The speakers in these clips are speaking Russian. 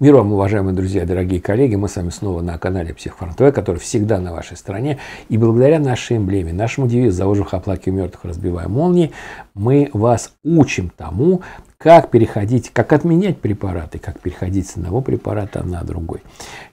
Мир вам, уважаемые друзья, дорогие коллеги. Мы с вами снова на канале Психфарм ТВ, который всегда на вашей стороне. И благодаря нашей эмблеме, нашему девизу «Заложив оплаки у мертвых, разбивая молнии», мы вас учим тому, как переходить, как отменять препараты, как переходить с одного препарата на другой.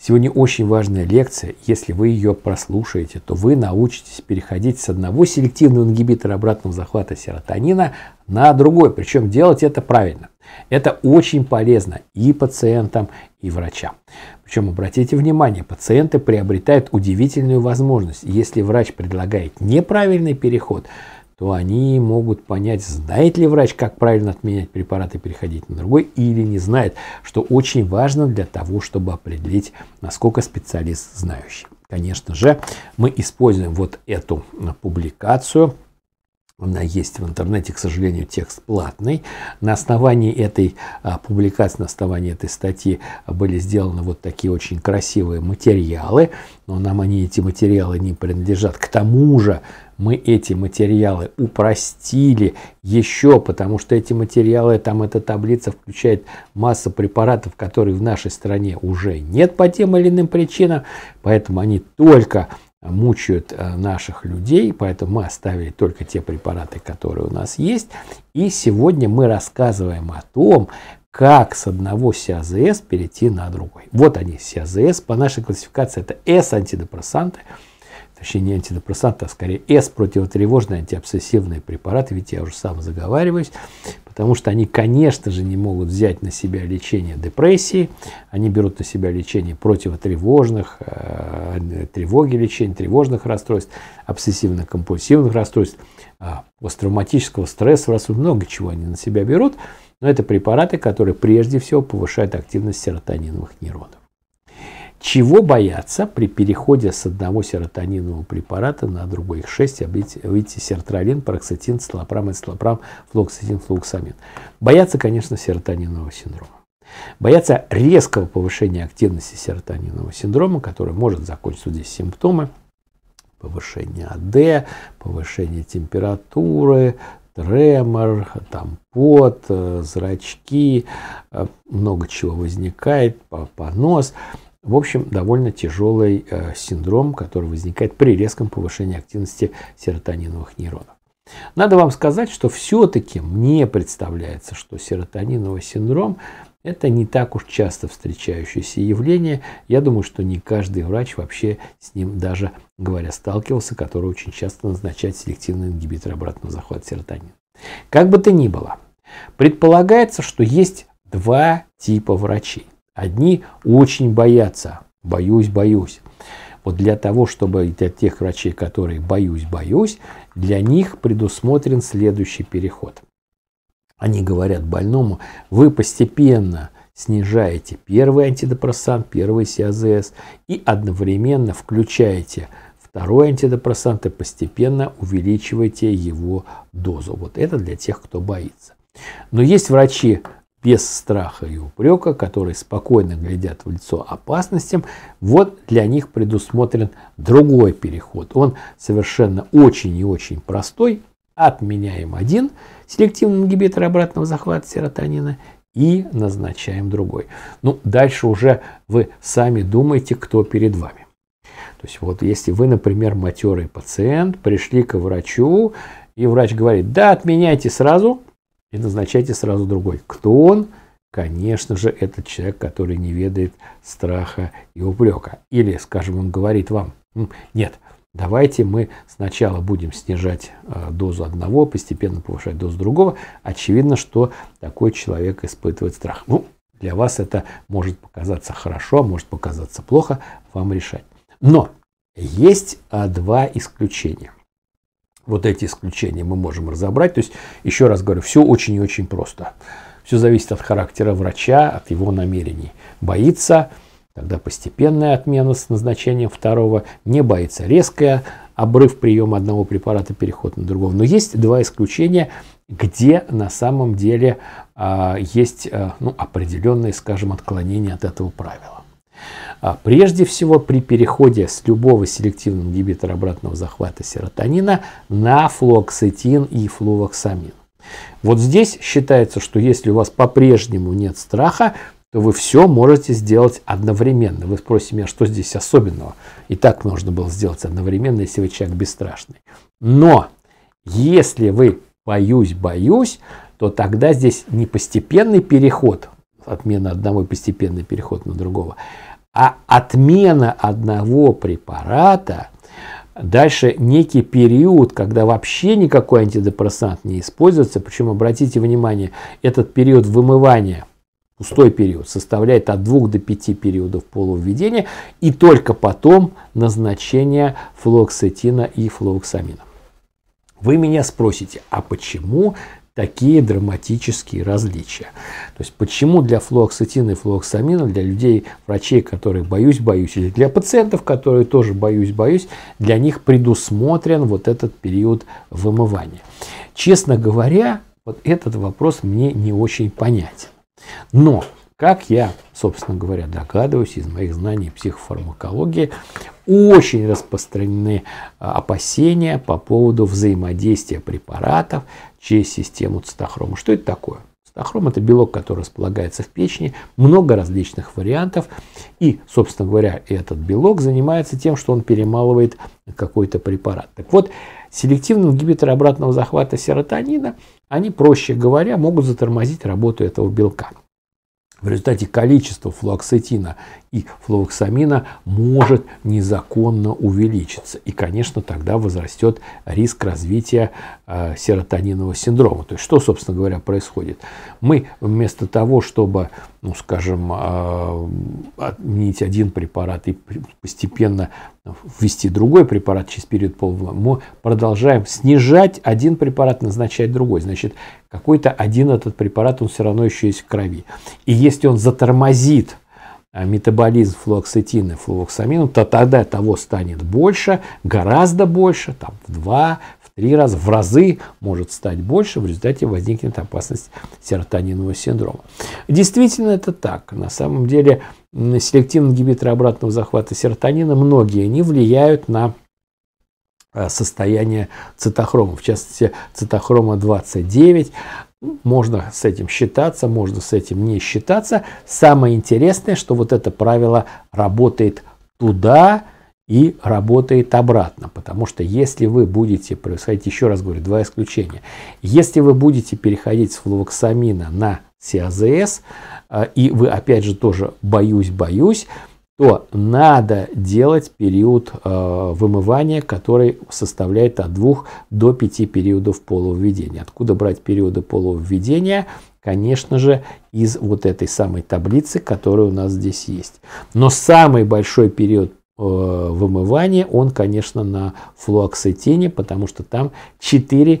Сегодня очень важная лекция. Если вы ее прослушаете, то вы научитесь переходить с одного селективного ингибитора обратного захвата серотонина на другой. Причем делать это правильно. Это очень полезно и пациентам, и врачам. Причем обратите внимание, пациенты приобретают удивительную возможность. Если врач предлагает неправильный переход, то они могут понять, знает ли врач, как правильно отменять препарат и переходить на другой, или не знает, что очень важно для того, чтобы определить, насколько специалист знающий. Конечно же, мы используем вот эту а, публикацию она есть в интернете, к сожалению, текст платный. На основании этой а, публикации, на основании этой статьи были сделаны вот такие очень красивые материалы, но нам они, эти материалы, не принадлежат. К тому же мы эти материалы упростили еще, потому что эти материалы, там эта таблица включает массу препаратов, которые в нашей стране уже нет по тем или иным причинам, поэтому они только мучают э, наших людей, поэтому мы оставили только те препараты, которые у нас есть. И сегодня мы рассказываем о том, как с одного СИАЗС перейти на другой. Вот они, СИАЗС. По нашей классификации это С-антидепрессанты точнее не антидепрессанты, а скорее С, противотревожные антиобсессивные препараты, ведь я уже сам заговариваюсь, потому что они, конечно же, не могут взять на себя лечение депрессии, они берут на себя лечение противотревожных, э, тревоги лечения, тревожных расстройств, обсессивно-компульсивных расстройств, а, посттравматического стресса, раз много чего они на себя берут, но это препараты, которые прежде всего повышают активность серотониновых нейронов. Чего бояться при переходе с одного серотонинового препарата на другой? Их 6, выйти сертралин, пароксетин, столопрам, эцелопрам, флоксетин, Флоксамин? Бояться, конечно, серотонинового синдрома. Бояться резкого повышения активности серотонинового синдрома, который может закончиться здесь симптомы. Повышение АД, повышение температуры, тремор, там пот, э, зрачки, э, много чего возникает, понос. По в общем, довольно тяжелый э, синдром, который возникает при резком повышении активности серотониновых нейронов. Надо вам сказать, что все-таки мне представляется, что серотониновый синдром – это не так уж часто встречающееся явление. Я думаю, что не каждый врач вообще с ним даже, говоря, сталкивался, который очень часто назначает селективный ингибитор обратного захвата серотонина. Как бы то ни было, предполагается, что есть два типа врачей. Одни очень боятся, боюсь, боюсь. Вот для того, чтобы для тех врачей, которые боюсь, боюсь, для них предусмотрен следующий переход. Они говорят больному, вы постепенно снижаете первый антидепрессант, первый СИАЗС и одновременно включаете второй антидепрессант и постепенно увеличиваете его дозу. Вот это для тех, кто боится. Но есть врачи, без страха и упрека, которые спокойно глядят в лицо опасностям, вот для них предусмотрен другой переход. Он совершенно очень и очень простой. Отменяем один селективный ингибитор обратного захвата серотонина и назначаем другой. Ну, дальше уже вы сами думаете, кто перед вами. То есть вот если вы, например, матерый пациент, пришли к врачу, и врач говорит, да, отменяйте сразу – и назначайте сразу другой. Кто он? Конечно же, этот человек, который не ведает страха и упрека. Или, скажем, он говорит вам, нет, давайте мы сначала будем снижать а, дозу одного, постепенно повышать дозу другого. Очевидно, что такой человек испытывает страх. Ну, для вас это может показаться хорошо, а может показаться плохо, вам решать. Но есть а, два исключения. Вот эти исключения мы можем разобрать. То есть, еще раз говорю, все очень и очень просто. Все зависит от характера врача, от его намерений. Боится, тогда постепенная отмена с назначением второго. Не боится резкая, обрыв приема одного препарата, переход на другого. Но есть два исключения, где на самом деле а, есть а, ну, определенные, скажем, отклонения от этого правила. А прежде всего при переходе с любого селективного ингибитора обратного захвата серотонина на флуоксетин и флуоксамин. Вот здесь считается, что если у вас по-прежнему нет страха, то вы все можете сделать одновременно. Вы спросите меня, что здесь особенного? И так можно было сделать одновременно, если вы человек бесстрашный. Но если вы боюсь, боюсь, то тогда здесь не постепенный переход, отмена одного и постепенный переход на другого, а отмена одного препарата, дальше некий период, когда вообще никакой антидепрессант не используется, причем обратите внимание, этот период вымывания, пустой период, составляет от 2 до 5 периодов полувведения и только потом назначение флоксетина и флоксамина. Вы меня спросите, а почему такие драматические различия. То есть почему для флуоксетина и флуоксамина, для людей, врачей, которых боюсь, боюсь, или для пациентов, которые тоже боюсь, боюсь, для них предусмотрен вот этот период вымывания. Честно говоря, вот этот вопрос мне не очень понятен. Но как я, собственно говоря, догадываюсь из моих знаний психофармакологии, очень распространены а, опасения по поводу взаимодействия препаратов через систему цитохрома. Что это такое? Цитохром – это белок, который располагается в печени, много различных вариантов. И, собственно говоря, этот белок занимается тем, что он перемалывает какой-то препарат. Так вот, селективные ингибиторы обратного захвата серотонина, они, проще говоря, могут затормозить работу этого белка. В результате количество флуоксетина и флуоксамина может незаконно увеличиться. И, конечно, тогда возрастет риск развития э, серотонинового синдрома. То есть, что, собственно говоря, происходит? Мы вместо того, чтобы, ну, скажем, э, отменить один препарат и постепенно ввести другой препарат через период полного, мы продолжаем снижать один препарат, назначать другой. Значит, какой-то один этот препарат, он все равно еще есть в крови. И если он затормозит а, метаболизм флуоксетина и флуоксамина, то тогда того станет больше, гораздо больше, там в два, в три раза, в разы может стать больше, в результате возникнет опасность серотонинового синдрома. Действительно это так. На самом деле селективные ингибиторы обратного захвата серотонина, многие, они влияют на состояние цитохрома, в частности цитохрома 29. Можно с этим считаться, можно с этим не считаться. Самое интересное, что вот это правило работает туда и работает обратно, потому что если вы будете происходить, еще раз говорю, два исключения, если вы будете переходить с флуоксамина на СиАЗС, э, и вы опять же тоже боюсь, боюсь, то надо делать период э, вымывания, который составляет от 2 до 5 периодов полувведения. Откуда брать периоды полувведения? Конечно же, из вот этой самой таблицы, которая у нас здесь есть. Но самый большой период Э, вымывание, он, конечно, на флуоксетине, потому что там 4-6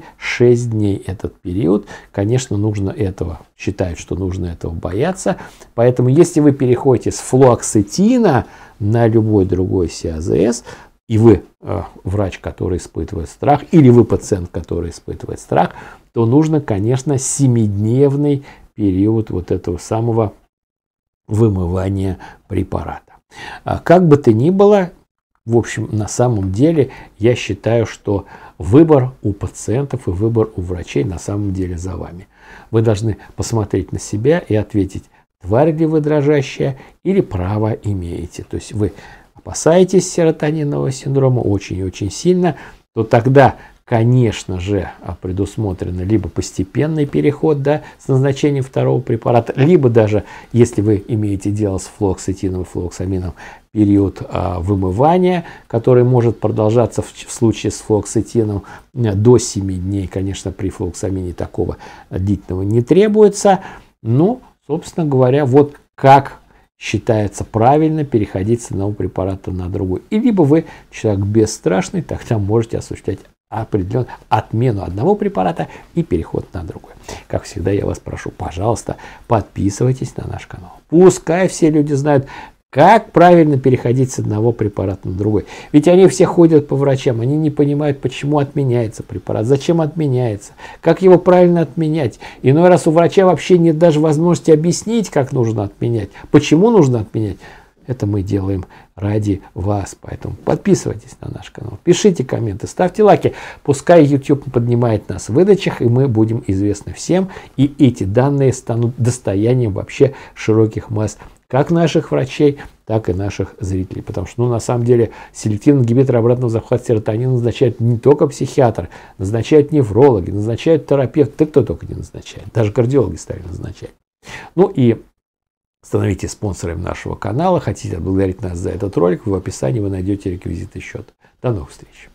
дней этот период. Конечно, нужно этого, считают, что нужно этого бояться. Поэтому, если вы переходите с флуоксетина на любой другой СИАЗС, и вы э, врач, который испытывает страх, или вы пациент, который испытывает страх, то нужно, конечно, 7-дневный период вот этого самого вымывания препарата. А как бы то ни было, в общем, на самом деле я считаю, что выбор у пациентов и выбор у врачей на самом деле за вами. Вы должны посмотреть на себя и ответить, тварь ли вы дрожащая или право имеете. То есть вы опасаетесь серотонинового синдрома очень и очень сильно, то тогда конечно же, а, предусмотрены либо постепенный переход да, с назначением второго препарата, либо даже, если вы имеете дело с флуоксетином и флуоксамином, период а, вымывания, который может продолжаться в, в случае с флуоксетином э, до 7 дней. Конечно, при флуоксамине такого длительного не требуется. но, ну, собственно говоря, вот как считается правильно переходить с одного препарата на другой. И либо вы человек бесстрашный, тогда можете осуществлять определен отмену одного препарата и переход на другой. Как всегда, я вас прошу, пожалуйста, подписывайтесь на наш канал. Пускай все люди знают, как правильно переходить с одного препарата на другой. Ведь они все ходят по врачам, они не понимают, почему отменяется препарат, зачем отменяется, как его правильно отменять. Иной раз у врача вообще нет даже возможности объяснить, как нужно отменять, почему нужно отменять. Это мы делаем ради вас. Поэтому подписывайтесь на наш канал, пишите комменты, ставьте лайки. Пускай YouTube поднимает нас в выдачах, и мы будем известны всем. И эти данные станут достоянием вообще широких масс как наших врачей, так и наших зрителей. Потому что, ну, на самом деле, селективный ингибитор обратного захвата серотонина назначает не только психиатр, назначают неврологи, назначают терапевты, да кто только не назначает. Даже кардиологи стали назначать. Ну и Становитесь спонсором нашего канала. Хотите отблагодарить нас за этот ролик, в описании вы найдете реквизиты счета. До новых встреч!